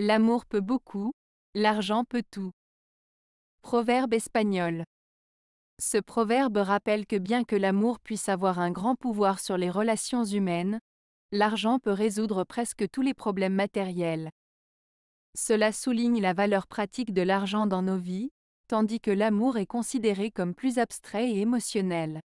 L'amour peut beaucoup, l'argent peut tout. Proverbe espagnol. Ce proverbe rappelle que bien que l'amour puisse avoir un grand pouvoir sur les relations humaines, l'argent peut résoudre presque tous les problèmes matériels. Cela souligne la valeur pratique de l'argent dans nos vies, tandis que l'amour est considéré comme plus abstrait et émotionnel.